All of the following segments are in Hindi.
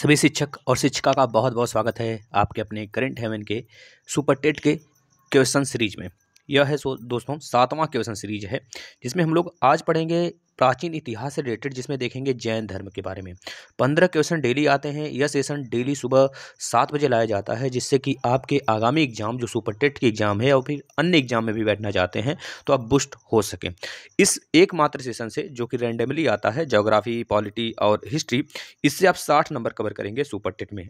सभी शिक्षक और शिक्षिका का बहुत बहुत स्वागत है आपके अपने करंट हेवन के सुपर टेट के क्वेश्चन सीरीज में यह है सो दोस्तों सातवां क्वेश्चन सीरीज है जिसमें हम लोग आज पढ़ेंगे प्राचीन इतिहास से रिलेटेड जिसमें देखेंगे जैन धर्म के बारे में पंद्रह क्वेश्चन डेली आते हैं यह सेशन डेली सुबह सात बजे लाया जाता है जिससे कि आपके आगामी एग्जाम जो सुपर टेट की एग्जाम है और फिर अन्य एग्जाम में भी बैठना चाहते हैं तो आप बुस्ट हो सकें इस एकमात्र सेशन से जो कि रेंडमली आता है जोग्राफी पॉलिटी और हिस्ट्री इससे आप साठ नंबर कवर करेंगे सुपर टेट में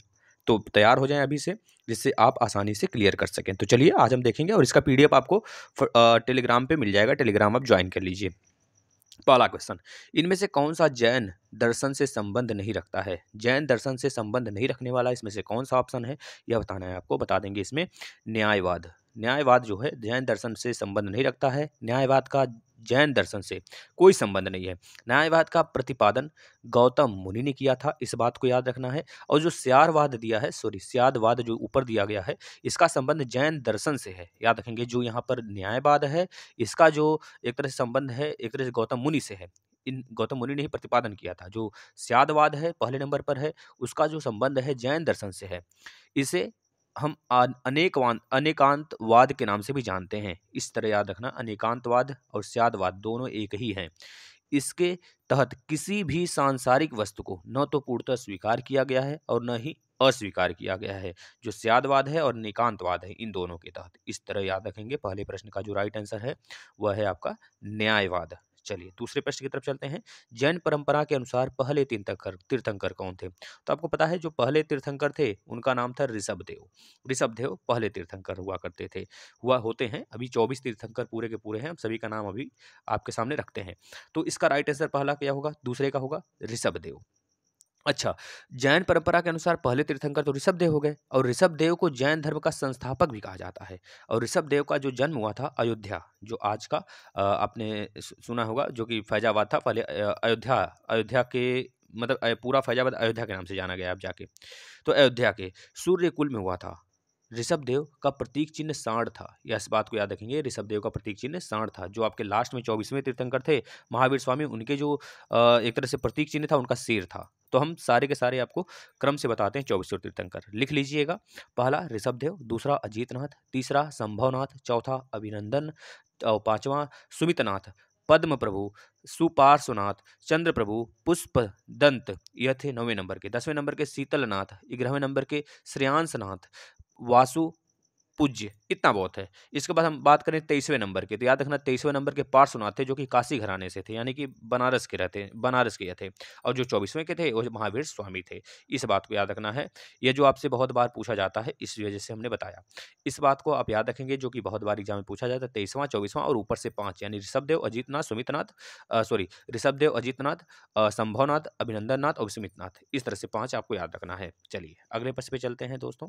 तो तैयार हो जाएं अभी से जिससे आप आसानी से क्लियर कर सकें तो चलिए आज हम देखेंगे और इसका पीडीएफ आपको टेलीग्राम पे मिल जाएगा टेलीग्राम आप ज्वाइन कर लीजिए पहला क्वेश्चन इनमें से कौन सा जैन दर्शन से संबंध नहीं रखता है जैन दर्शन से संबंध नहीं रखने वाला इसमें से कौन सा ऑप्शन है यह बताना है आपको बता देंगे इसमें न्यायवाद न्यायवाद जो है जैन दर्शन से संबंध नहीं रखता है न्यायवाद का जैन दर्शन से कोई संबंध नहीं है न्यायवाद का प्रतिपादन गौतम मुनि ने किया था इस बात को याद रखना है और जो स्यारवाद दिया है सॉरी स्यादवाद जो ऊपर दिया गया है इसका संबंध जैन दर्शन से है याद रखेंगे जो यहाँ पर न्यायवाद है इसका जो एक तरह से संबंध है एक तरह से गौतम मुनि से है इन गौतम मुनि ने ही प्रतिपादन किया था जो स्यादवाद है पहले नंबर पर है उसका जो संबंध है जैन दर्शन से है इसे हम अनेकवान अनेकांतवाद के नाम से भी जानते हैं इस तरह याद रखना अनेकांतवाद और स्यादवाद दोनों एक ही हैं इसके तहत किसी भी सांसारिक वस्तु को न तो पूर्णतः स्वीकार किया गया है और न ही अस्वीकार किया गया है जो स्यादवाद है और निकांतवाद है इन दोनों के तहत इस तरह याद रखेंगे पहले प्रश्न का जो राइट आंसर है वह है आपका न्यायवाद चलिए दूसरे प्रश्न की तरफ चलते हैं जैन परंपरा के अनुसार पहले तीर्थंकर तीर्थंकर कौन थे तो आपको पता है जो पहले तीर्थंकर थे उनका नाम था ऋषभदेव ऋषभदेव पहले तीर्थंकर हुआ करते थे हुआ होते हैं अभी चौबीस तीर्थंकर पूरे के पूरे हैं हम सभी का नाम अभी आपके सामने रखते हैं तो इसका राइट आंसर पहला क्या होगा दूसरे का होगा ऋषभदेव अच्छा जैन परंपरा के अनुसार पहले तीर्थंकर तो ऋषभ देव हो गए और ऋषभ देव को जैन धर्म का संस्थापक भी कहा जाता है और ऋषभ देव का जो जन्म हुआ था अयोध्या जो आज का आपने सुना होगा जो कि फैजाबाद था पहले अयोध्या अयोध्या के मतलब पूरा फैजाबाद अयोध्या के नाम से जाना गया आप जाके तो अयोध्या के सूर्य कुल में हुआ था ऋषभ देव का प्रतीक चिन्ह सांड था यह इस बात को याद रखेंगे ऋषभ देव का प्रतीक चिन्ह सांड था जो आपके लास्ट में चौबीसवें तीर्थंकर थे महावीर स्वामी उनके जो एक तरह से प्रतीक चिन्ह था उनका शेर था तो हम सारे के सारे आपको क्रम से बताते हैं चौबीसवें तीर्थंकर लिख लीजिएगा पहला ऋषभदेव दूसरा अजीतनाथ तीसरा संभवनाथ चौथा अभिनंदन और पाँचवा सुमितनाथ पद्म प्रभु सुपार्श्वनाथ चंद्र प्रभु पुष्प दंत यह थे नौवें नंबर के दसवें नंबर के शीतलनाथ ग्यारहवें नंबर के श्रेयांशनाथ वासु पूज्य इतना बहुत है इसके बाद हम बात करें तेईसवें नंबर के तो याद रखना तेईसवें नंबर के पार्श्वनाथ थे जो कि काशी घराने से थे यानी कि बनारस के रहते बनारस के थे और जो चौबीसवें के थे वो महावीर स्वामी थे इस बात को याद रखना है ये जो आपसे बहुत बार पूछा जाता है इस वजह से हमने बताया इस बात को आप याद रखेंगे जो कि बहुत बार एग्जाम में पूछा जाता है तेईसवां चौबीसवां और ऊपर से पाँच यानी ऋषभदेव अजीतनाथ सुमितनाथ सॉरी ऋषभदेव नाथ संभवनाथ अभिनंदन नाथ और सुमितनाथ इस तरह से पाँच आपको याद रखना है चलिए अगले पक्ष पे चलते हैं दोस्तों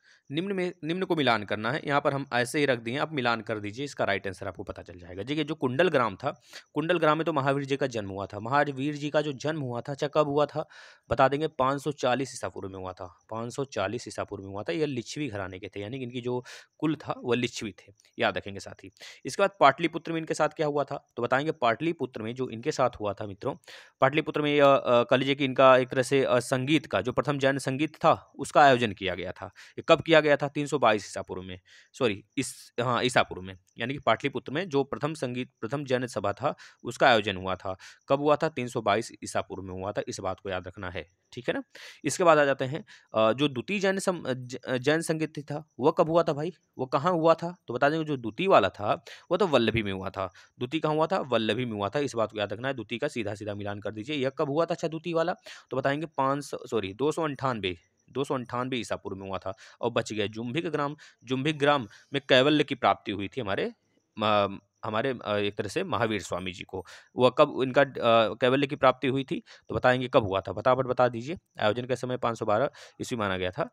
निम्न में निम्न को मिलान करना है यहाँ पर हम ऐसे ही रख दिए आप मिलान कर दीजिए इसका राइट आंसर आपको पता चल जाएगा देखिए जो कुंडल ग्राम था कुंडल ग्राम में तो महावीर जी का जन्म हुआ था महावीर जी का जो जन्म हुआ था अच्छा कब हुआ था बता देंगे 540 सौ ईसापुर में हुआ था 540 सौ ईसापुर में हुआ था यह लिच्छवी घराने के थे यानी कि इनकी जो कुल था वह लिच्छवी थे याद रखेंगे साथ ही इसके बाद पाटलिपुत्र में इनके साथ क्या हुआ था तो बताएंगे पाटलिपुत्र में जो इनके साथ हुआ था मित्रों पाटलिपुत्र में यह कह लीजिए कि इनका एक तरह से संगीत का जो प्रथम जैन संगीत था उसका आयोजन किया गया था कब किया किया गया था 322 ईसा पूर्व में सॉरी इस हाँ ईसा पूर्व में यानी कि पाटलिपुत्र में जो प्रथम संगीत प्रथम जैन सभा था उसका आयोजन हुआ था कब हुआ था 322 ईसा पूर्व में हुआ था इस बात को याद रखना है ठीक है ना इसके बाद आ जाते हैं जो द्वितीय जैन सम जैन संगीत था वह कब हुआ था भाई वो कहाँ हुआ था तो बता देंगे जो द्वितीय वाला था वो तो वल्लभी में हुआ था द्वितीय कहाँ हुआ था वल्लभी में हुआ था इस बात को याद रखना है द्वितीय का सीधा सीधा मिलान कर दीजिए यह कब हुआ था अच्छा द्वितीय वाला तो बताएंगे पाँच सॉरी दो सौ अंठानवे दो सौ अंठानवे ईसा पूर्व में हुआ था और बच गया जुम्भिक ग्राम जुम्भिक ग्राम में कैवल्य की प्राप्ति हुई थी हमारे हमारे एक तरह से महावीर स्वामी जी को वह कब इनका कैवल्य की प्राप्ति हुई थी तो बताएंगे कब हुआ था फटाफट बता दीजिए आयोजन के समय पाँच सौ बारह ईस्वी माना गया था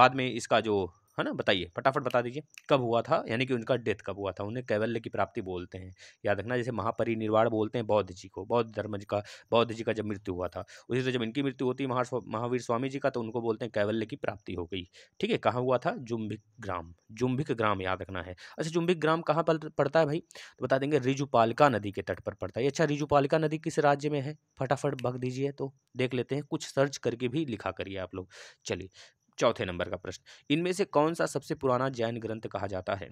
बाद में इसका जो है ना बताइए फटाफट बता दीजिए कब हुआ था यानी कि उनका डेथ कब हुआ था उन्हें कैवल्य की प्राप्ति बोलते हैं याद रखना जैसे महापरिनिर्वाण बोलते हैं बौद्ध जी को बौद्ध धर्म का बौद्ध जी का जब मृत्यु हुआ था उसी से जब इनकी मृत्यु होती है महावीर स्वामी जी का तो उनको बोलते हैं कैवल्य की प्राप्ति हो गई ठीक है कहाँ हुआ था जुम्भिक ग्राम जुम्भिक ग्राम याद रखना है अच्छा जुम्भिक ग्राम कहाँ पर पड़ता है भाई तो बता देंगे रिजुपालिका नदी के तट पर पड़ता है अच्छा रिजुपालिका नदी किस राज्य में है फटाफट भग दीजिए तो देख लेते हैं कुछ सर्च करके भी लिखा करिए आप लोग चलिए चौथे नंबर का प्रश्न इनमें से कौन सा सबसे पुराना जैन ग्रंथ कहा जाता है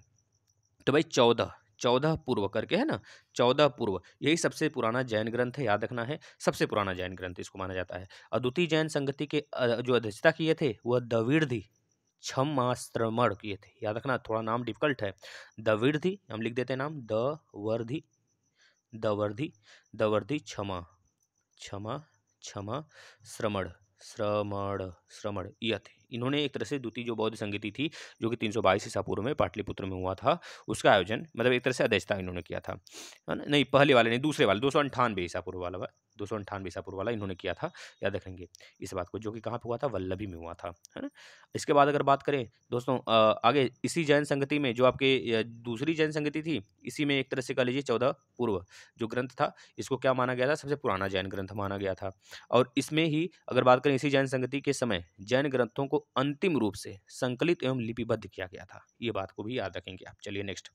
तो भाई चौदह चौदह पूर्व करके है ना चौदह पूर्व यही सबसे पुराना जैन ग्रंथ है याद रखना है सबसे पुराना जैन ग्रंथ इसको माना जाता है अद्वितीय जैन संगति के जो अध्यक्षता किए थे वह दविर्धि क्षमाश्रमण किए थे याद रखना थोड़ा नाम डिफिकल्ट है दविर्धि हम लिख देते हैं नाम द वर्धि दवर्धि दवर्धि क्षमा क्षमा क्षमा श्रमण श्रमण श्रमण यथ इन्होंने एक तरह से द्वितीय जो बौद्ध संगीति थी जो कि तीन सौ बाईस ईसा पूर्व में पाटलिपुत्र में हुआ था उसका आयोजन मतलब एक तरह से अध्यक्षता इन्होंने किया था नहीं पहले वाले नहीं दूसरे वाले दो सौ अंठानवे ईसा पूर्व वाला दो सौ अंठानवे ईसा पूर्व वाला इन्होंने किया था याद रखेंगे इस बात को जो कि कहाँ पर हुआ था वल्लभी में हुआ था है ना इसके बाद अगर बात करें दोस्तों आगे इसी जैन संगति में जो आपके दूसरी जैन संगति थी इसी में एक तरह से कह लीजिए चौदह पूर्व जो ग्रंथ था इसको क्या माना गया था सबसे पुराना जैन ग्रंथ माना गया था और इसमें ही अगर बात करें इसी जैन संगति के समय जैन ग्रंथों को अंतिम रूप से संकलित एवं लिपिबद्ध किया गया था ये बात को भी याद रखेंगे आप चलिए नेक्स्ट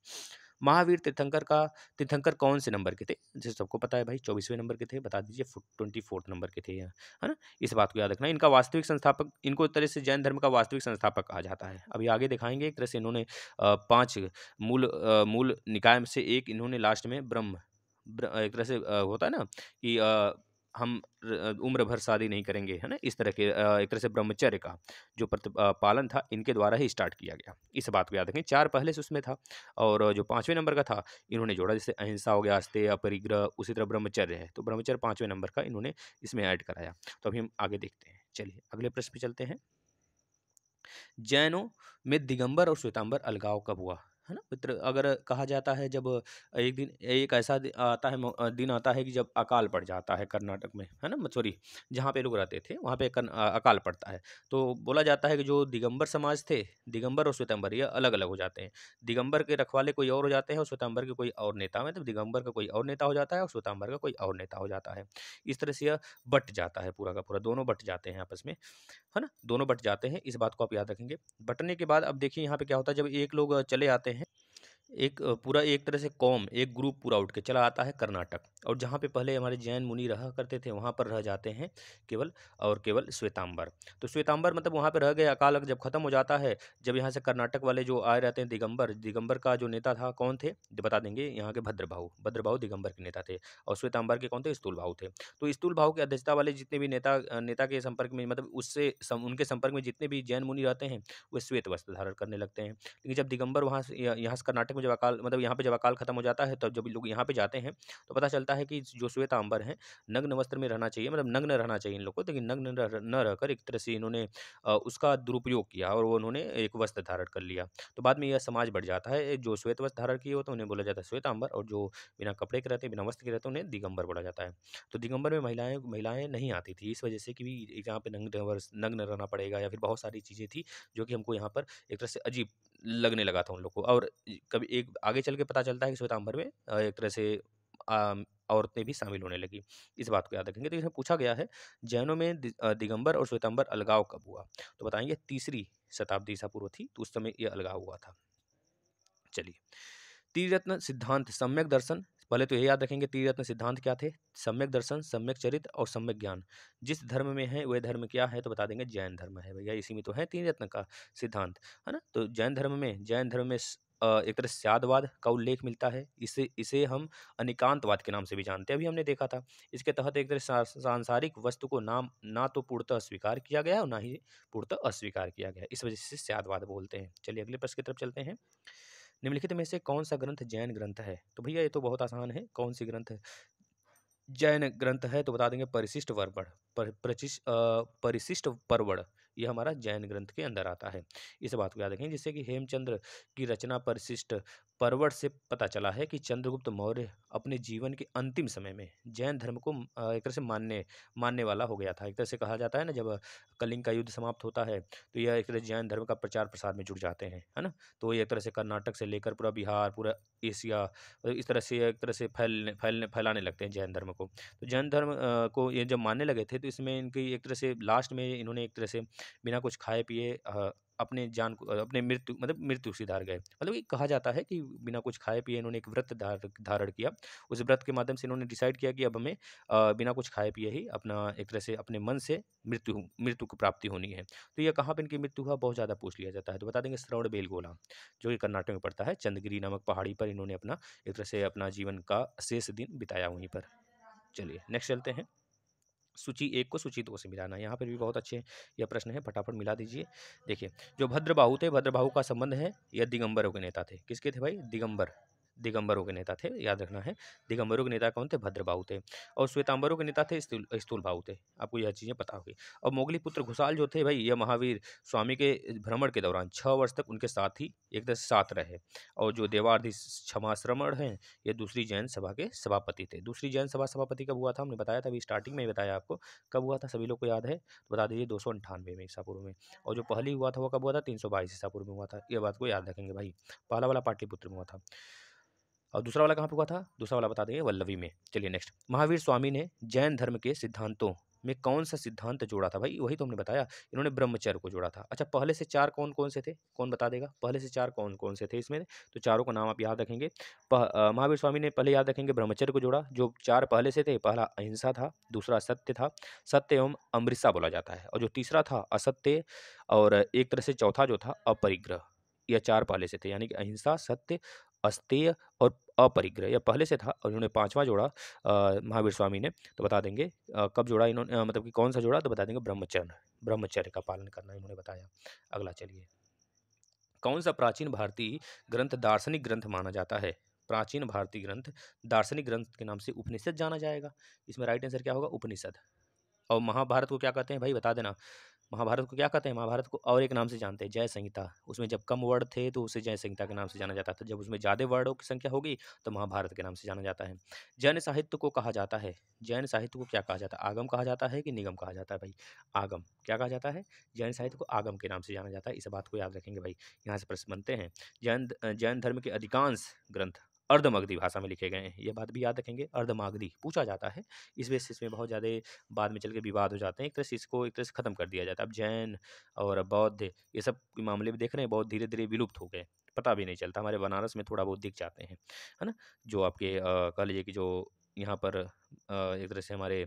महावीर तीर्थंकर का तीर्थंकर कौन से नंबर के थे जैसे सबको पता है भाई चौबीसवें नंबर के थे बता दीजिए ट्वेंटी फोर्थ नंबर के थे यहाँ है ना इस बात को याद रखना इनका वास्तविक संस्थापक इनको एक तरह से जैन धर्म का वास्तविक संस्थापक कहा जाता है अभी आगे दिखाएंगे एक तरह से इन्होंने पाँच मूल मूल निकाय से एक इन्होंने लास्ट में ब्रह्म एक तरह से होता है ना कि हम उम्र भर शादी नहीं करेंगे है ना इस तरह के एक तरह से ब्रह्मचर्य का जो पालन था इनके द्वारा ही स्टार्ट किया गया इस बात को याद रखें चार पहले से उसमें था और जो पाँचवें नंबर का था इन्होंने जोड़ा जैसे अहिंसा हो गया आस्ते अपरिग्रह उसी तरह ब्रह्मचर्य है तो ब्रह्मचर्य पाँचवें नंबर का इन्होंने इसमें ऐड कराया तो अभी हम आगे देखते हैं चलिए अगले प्रश्न पर चलते हैं जैनों में दिगंबर और श्वेतांबर अलगाव कब हुआ है ना मित्र अगर कहा जाता है जब एक दिन एक ऐसा आता है दिन आता है कि जब अकाल पड़ जाता है कर्नाटक में है ना सॉरी जहाँ पे लोग रहते थे वहाँ पे अकाल पड़ता है तो बोला जाता है कि जो दिगंबर समाज थे दिगंबर और स्वतंबर ये अलग अलग हो जाते हैं दिगंबर के रखवाले कोई और हो जाते हैं और स्वतंबर के कोई और नेता मतलब दिगंबर का कोई और नेता हो जाता है और स्वतंबर का कोई और नेता हो जाता है इस तरह से यह बट जाता है पूरा का पूरा दोनों बट जाते हैं आपस में है ना दोनों बट जाते हैं इस बात को आप याद रखेंगे बटने के बाद अब देखिए यहाँ पे क्या होता है जब एक लोग चले आते हैं एक पूरा एक तरह से कॉम एक ग्रुप पूरा उठ के चला आता है कर्नाटक और जहाँ पे पहले हमारे जैन मुनि रहा करते थे वहाँ पर रह जाते हैं केवल और केवल श्वेतांबर तो श्वेतांबर मतलब वहाँ पे रह गए अकाल जब ख़त्म हो जाता है जब यहाँ से कर्नाटक वाले जो आए रहते हैं दिगंबर दिगंबर का जो नेता था कौन थे बता देंगे यहाँ के भद्रभाऊ भद्रभाऊ दिगंबर के नेता थे और श्वेतांबर के कौन थे स्तूल भाव थे तो स्तूल भाव की अध्यक्षता वाले जितने भी नेता नेता के संपर्क में मतलब उससे उनके संपर्क में जितने भी जैन मुनि रहते हैं वे श्वेत वस्त्र धारण करने लगते हैं लेकिन जब दिगंबर वहाँ यहाँ से कर्नाटक में जब अकाल मतलब यहाँ पे जब अकाल खत्म हो जाता है तब जब लोग यहाँ पे जाते हैं तो पता चलता है कि जो श्वेता आंबर हैं नग्न वस्त्र में रहना चाहिए मतलब नग्न रहना चाहिए इन लोग को लेकिन नग्न न रहकर एक तरह से इन्होंने उसका दुरुपयोग किया और वो उन्होंने एक वस्त्र धारण कर लिया तो बाद में यह समाज बढ़ जाता है जो श्वेत वस्त्र धारण किए हो तो उन्हें बोला जाता है श्वेतांबर और जो बिना कपड़े के रहते बिना वस्त्र के रहते उन्हें दिगंबर बोला जाता है तो दिगंबर में महिलाएं महिलाएं नहीं आती थी इस वजह से कि भी यहाँ पर नग्न नग्न रहना पड़ेगा या फिर बहुत सारी चीज़ें थी जो कि हमको यहाँ पर एक तरह से अजीब लगने लगा था उन लोग को और कभी एक आगे चल के पता चलता है कि श्वेतांबर में एक तरह से औरतें भी शामिल होने लगी इस बात को याद रखेंगे तो इसमें पूछा गया है जैनों में दिगंबर और श्वेतंबर अलगाव कब हुआ तो बताएंगे तीसरी शताब्दी ईसा पूर्व थी तो उस समय यह अलगाव हुआ था चलिए रत्न सिद्धांत सम्यक दर्शन पहले तो ये याद रखेंगे त्रिरत्न सिद्धांत क्या थे सम्यक दर्शन सम्यक चरित और सम्यक ज्ञान जिस धर्म में है वह धर्म क्या है तो बता देंगे जैन धर्म है भैया इसी में तो है त्रिरत्न का सिद्धांत है ना तो जैन धर्म में जैन धर्म में एक तरह स्यादवाद का उल्लेख मिलता है इसे इसे हम अनिकांतवाद के नाम से भी जानते हैं अभी हमने देखा था इसके तहत एक तरह सांसारिक वस्तु को नाम ना तो पूर्णतः स्वीकार किया गया और ना ही पूर्णतः अस्वीकार किया गया इस वजह से स्यादवाद बोलते हैं चलिए अगले प्रश्न की तरफ चलते हैं निम्नलिखित में से कौन सा ग्रंथ जैन ग्रंथ है तो भैया ये तो बहुत आसान है कौन सी ग्रंथ जैन ग्रंथ है तो बता देंगे परिशिष्ट वर्वण पर, परिशिष्ट परिशिष्ट परवण ये हमारा जैन ग्रंथ के अंदर आता है इस बात को याद रखें जिससे कि हेमचंद्र की रचना पर शिष्ट परवट से पता चला है कि चंद्रगुप्त मौर्य अपने जीवन के अंतिम समय में जैन धर्म को एक तरह से मानने मानने वाला हो गया था एक तरह से कहा जाता है ना जब कलिंग का युद्ध समाप्त होता है तो यह एक तरह जैन धर्म का प्रचार प्रसार में जुट जाते हैं है ना तो एक तरह से कर्नाटक से लेकर पूरा बिहार पूरा एशिया इस तरह से एक तरह से फैलने फैलने फैलाने लगते हैं जैन धर्म को तो जैन धर्म को ये जब मानने लगे थे तो इसमें इनकी एक तरह से लास्ट में इन्होंने एक तरह से बिना कुछ खाए पिए अपने जान को अपने मृत्यु मतलब मृत्यु से धार गए मतलब ये कहा जाता है कि बिना कुछ खाए पिए इन्होंने एक व्रत धार धारण किया उस व्रत के माध्यम से इन्होंने डिसाइड किया कि अब हमें बिना कुछ खाए पिए ही अपना एक तरह से अपने मन से मृत्यु मृत्यु की प्राप्ति होनी है तो यह कहाँ पर इनकी मृत्यु हुआ बहुत ज़्यादा पूछ लिया जाता है तो बता देंगे श्रवण बेलगोला जो कि कर्नाटक में पड़ता है चंदगिरी नामक पहाड़ी पर इन्होंने अपना एक तरह से अपना जीवन का शेष दिन बिताया वहीं पर चलिए नेक्स्ट चलते हैं सूची एक को सूची दो से मिलाना यहाँ पर भी बहुत अच्छे यह प्रश्न है फटाफट मिला दीजिए देखिए जो भद्रबाहू थे भद्रबाहू का संबंध है यह दिगंबरों के नेता थे किसके थे भाई दिगंबर दिगंबरों के नेता थे याद रखना है दिगंबरों के नेता कौन थे भद्रबाहु थे और श्वेतांबरों के नेता थे स्थूलभाऊ थे आपको यह चीज़ें पता होगी और मोगली पुत्र घुसाल जो थे भाई यह महावीर स्वामी के भ्रमण के दौरान छः वर्ष तक उनके साथ ही एक दस साथ रहे और जो क्षमा क्षमाश्रमण हैं ये दूसरी जैन सभा के सभापति थे दूसरी जैन सभा सभापति कब हुआ था हमने बताया था अभी स्टार्टिंग में ही बताया आपको कब हुआ था सभी लोग को याद है बता दीजिए दो सौ अंठानवे में ईसा पूर्व में और जो पहली हुआ था वो कब हुआ था तीन सौ बाईस में हुआ था ये बात को याद रखेंगे भाई पहला वाला पाटलिपुत्र में हुआ था और दूसरा वाला कहाँ पर हुआ था दूसरा वाला बता देंगे वल्लवी में चलिए नेक्स्ट महावीर स्वामी ने जैन धर्म के सिद्धांतों में कौन सा सिद्धांत जोड़ा था भाई वही तो हमने बताया इन्होंने ब्रह्मचर्य को जोड़ा था अच्छा पहले से चार कौन कौन से थे कौन बता देगा पहले से चार कौन कौन से थे इसमें तो चारों का नाम आप याद रखेंगे महावीर स्वामी ने पहले याद रखेंगे ब्रह्मचर्य को जोड़ा जो चार पहले से थे पहला अहिंसा था दूसरा सत्य था सत्य एवं अमृतसा बोला जाता है और जो तीसरा था असत्य और एक तरह से चौथा जो था अपरिग्रह यह चार पहले से थे यानी कि अहिंसा सत्य अस्तेय और अपरिग्रह यह पहले से था और इन्होंने पांचवा जोड़ा महावीर स्वामी ने तो बता देंगे आ, कब जोड़ा इन्होंने मतलब कि कौन सा जोड़ा तो बता देंगे ब्रह्मचर्य ब्रह्मचर्य का पालन करना इन्होंने बताया अगला चलिए कौन सा प्राचीन भारतीय ग्रंथ दार्शनिक ग्रंथ माना जाता है प्राचीन भारतीय ग्रंथ दार्शनिक ग्रंथ के नाम से उपनिषद जाना जाएगा इसमें राइट आंसर क्या होगा उपनिषद और महाभारत को क्या कहते हैं भाई बता देना महाभारत को क्या कहते हैं महाभारत को और एक नाम से जानते हैं जय संहिता उसमें जब कम वर्ड थे तो उसे जय संहिता के नाम से जाना जाता था जब उसमें ज़्यादा वर्डों की संख्या होगी तो महाभारत के नाम से जाना जाता है जैन साहित्य को कहा जाता है जैन साहित्य को क्या कहा जाता है आगम कहा जाता है कि निगम कहा जाता है भाई आगम क्या कहा जाता है जैन साहित्य को आगम के नाम से जाना जाता है इस बात को याद रखेंगे भाई यहाँ से प्रश्न बनते हैं जैन जैन धर्म के अधिकांश ग्रंथ अर्धमागधी भाषा में लिखे गए हैं यह बात भी याद रखेंगे अर्धमागधी पूछा जाता है इस बेसिस में बहुत ज़्यादा बाद में चल के विवाद हो जाते हैं एक तरह से इसको एक तरह से ख़त्म कर दिया जाता है अब जैन और बौद्ध ये सब के मामले में देख रहे हैं बहुत धीरे धीरे विलुप्त हो गए पता भी नहीं चलता हमारे बनारस में थोड़ा बहुत दिख जाते हैं है ना जो आपके कह लीजिए कि जो यहाँ पर एक तरह से हमारे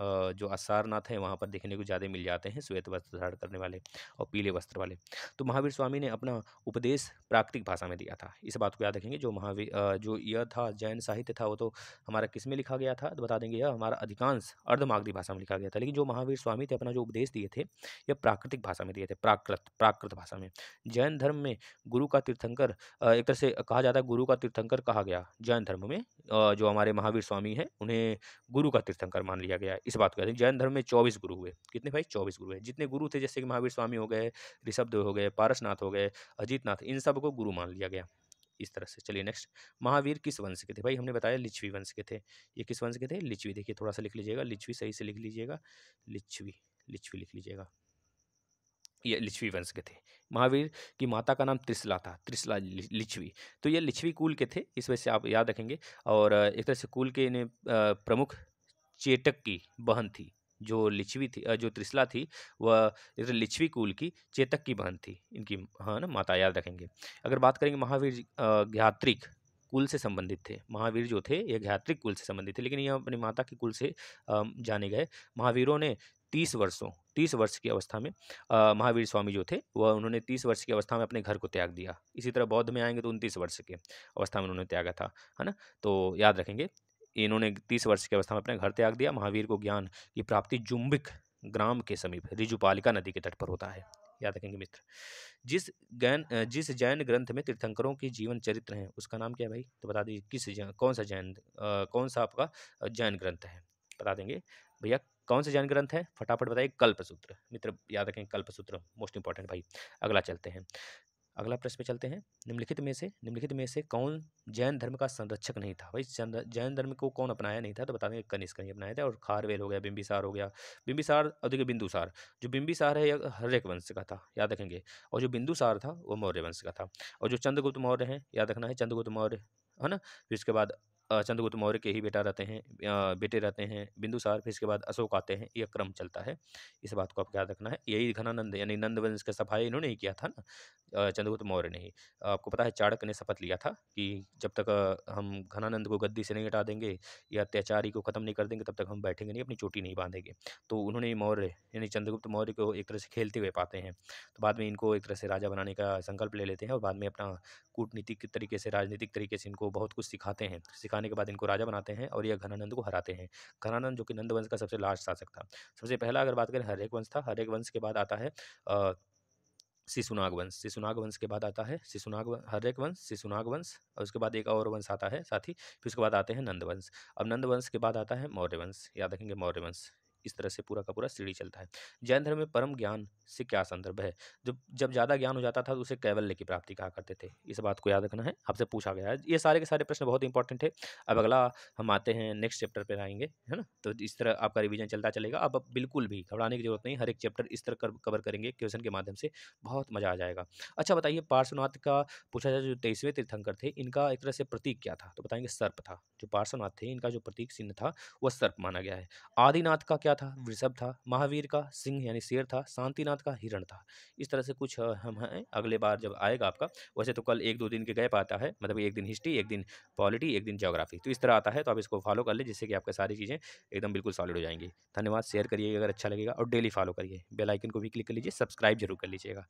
जो असारनाथ है वहाँ पर देखने को ज़्यादा मिल जाते हैं श्वेत वस्त्र धारण करने वाले और पीले वस्त्र वाले तो महावीर स्वामी ने अपना उपदेश प्राकृतिक भाषा में दिया था इस बात को याद रखेंगे जो महावीर जो यह था जैन साहित्य था वो तो हमारा किस में लिखा गया था तो बता देंगे यह हमारा अधिकांश अर्धमागधी भाषा में लिखा गया था लेकिन जो महावीर स्वामी थे अपना जो उपदेश दिए थे यह प्राकृतिक भाषा में दिए थे प्राकृत प्राकृत भाषा में जैन धर्म में गुरु का तीर्थंकर एक तरह से कहा जाता है गुरु का तीर्थंकर कहा गया जैन धर्म में जो हमारे महावीर स्वामी हैं उन्हें गुरु का तीर्थंकर मान लिया गया इस बात को हैं जैन धर्म में चौबीस गुरु हुए कितने भाई चौबीस गुरु हैं जितने गुरु थे जैसे कि महावीर स्वामी हो गए ऋषभदेव हो गए पारसनाथ हो गए अजीतनाथ इन सब को गुरु मान लिया गया इस तरह से चलिए नेक्स्ट महावीर किस वंश के थे भाई हमने बताया लिच्छवी वंश के थे ये किस वंश के थे लिच्छवी देखिए थोड़ा सा लिख लीजिएगा लिच्छवी सही से लिख लीजिएगा लिच्छवी लिच्छवी लिख लीजिएगा ये लिच्छवी वंश के थे महावीर की माता का नाम त्रिसला था त्रिसला लिच्छवी तो ये लिच्छवी कुल के थे इस वजह से आप याद रखेंगे और एक तरह से कुल के इन्हें प्रमुख चेटक की बहन थी जो लिच्छवी थी जो त्रिसला थी वह लिच्छवी कुल की चेतक की बहन थी इनकी हाँ ना माता याद रखेंगे अगर बात करेंगे महावीर ज्ञात्रिक कुल से संबंधित थे महावीर जो थे यह ज्ञात्रिक कुल से संबंधित थे लेकिन यह अपनी माता के कुल से जाने गए महावीरों ने तीस वर्षों तीस वर्ष की अवस्था में आ, महावीर स्वामी जो थे वह उन्होंने तीस वर्ष की अवस्था में अपने घर को त्याग दिया इसी तरह बौद्ध में आएंगे तो उनतीस वर्ष के अवस्था में उन्होंने त्यागा था है ना तो याद रखेंगे इन्होंने तीस वर्ष की अवस्था में अपने घर त्याग दिया महावीर को ज्ञान की प्राप्ति जुम्बिक ग्राम के समीप रिजुपालिका नदी के तट पर होता है याद रखेंगे मित्र जिस गैन जिस जैन ग्रंथ में तीर्थंकरों की जीवन चरित्र हैं उसका नाम क्या है भाई तो बता दीजिए किस कौन सा जैन कौन सा आपका जैन ग्रंथ है बता देंगे भैया कौन सा जैन ग्रंथ है फटाफट बताइए कल्पसूत्र मित्र याद रखें कल्पसूत्र मोस्ट इंपॉर्टेंट भाई अगला चलते हैं अगला प्रश्न पे चलते हैं निम्नलिखित में से निम्नलिखित में से कौन जैन धर्म का संरक्षक नहीं था भाई जैन धर्म को कौन अपनाया नहीं था तो बता दें कनिष्क नहीं अपनाया था और खारवेल हो गया बिंबिसार हो गया बिंबिसार और देखिए बिंदुसार जो बिंबिसार है हर हरेक वंश का था याद रखेंगे और जो बिंदुसार था वो मौर्य वंश का था और जो चंद्रगुप्त मौर्य हैं याद रखना है चंद्रगुप्त मौर्य है ना फिर उसके बाद चंद्रगुप्त मौर्य के ही बेटा रहते हैं बेटे रहते हैं बिंदुसार फिर इसके बाद अशोक आते हैं यह क्रम चलता है इस बात को आप याद रखना है यही घनानंद यानी नंदवंश का सफाई इन्होंने ही किया था ना चंद्रगुप्त मौर्य ने ही आपको पता है चाणक्य ने शपथ लिया था कि जब तक हम घनानंद को गद्दी से नहीं हटा देंगे या अत्याचारी को ख़त्म नहीं कर देंगे तब तक हम बैठेंगे नहीं अपनी चोटी नहीं बांधेंगे तो उन्होंने मौर्य यानी चंद्रगुप्त मौर्य को एक तरह से खेलते हुए पाते हैं तो बाद में इनको एक तरह से राजा बनाने का संकल्प ले लेते हैं और बाद में अपना कूटनीतिक तरीके से राजनीतिक तरीके से इनको बहुत कुछ सिखाते हैं सिखा जिताने के बाद इनको राजा बनाते हैं और यह घनानंद को हराते हैं घनानंद जो कि नंद वंश का सबसे लास्ट शासक था सबसे पहला अगर बात करें हरेक वंश था हरेक वंश के बाद आता है शिशुनाग वंश शिशुनाग वंश के बाद आता है शिशुनाग हरेक वंश शिशुनाग वंश और उसके बाद एक और वंश आता है साथ ही फिर उसके बाद आते हैं नंद वंश अब नंद वंश के बाद आता है मौर्य वंश याद रखेंगे मौर्य वंश इस तरह से पूरा का पूरा सीढ़ी चलता है जैन धर्म में परम ज्ञान से क्या संदर्भ है जब जब ज़्यादा ज्ञान हो जाता था तो उसे कैवल्य की प्राप्ति कहा करते थे इस बात को याद रखना है आपसे पूछा गया है ये सारे के सारे प्रश्न बहुत इंपॉर्टेंट है अब अगला हम आते हैं नेक्स्ट चैप्टर पर आएंगे है ना तो इस तरह आपका रिविजन चलता चलेगा अब बिल्कुल भी घबराने की जरूरत नहीं हर एक चैप्टर इस तरह कवर करेंगे क्वेश्चन के माध्यम से बहुत मज़ा आ जाएगा अच्छा बताइए पार्श्वनाथ का पूछा जाए जो तेईसवें तीर्थंकर थे इनका एक तरह से प्रतीक क्या था तो बताएंगे सर्प था जो पार्श्वनाथ थे इनका जो प्रतीक चिन्ह था वह सर्प माना गया है आदिनाथ का क्या था वृषभ था महावीर का सिंह यानी शेर था शांतिनाथ का हिरण था इस तरह से कुछ हम हैं अगले बार जब आएगा आपका वैसे तो कल एक दो दिन के गैप आता है मतलब एक दिन हिस्ट्री एक दिन पॉलिटी एक दिन जोग्राफी तो इस तरह आता है तो आप इसको फॉलो कर लें जिससे कि आपका सारी चीज़ें एकदम बिल्कुल सॉलिड हो जाएंगी धन्यवाद शेयर करिए अगर अच्छा लगेगा और डेली फॉलो करिए बेलाइकन को भी क्लिक कर लीजिए सब्सक्राइब जरूर कर लीजिएगा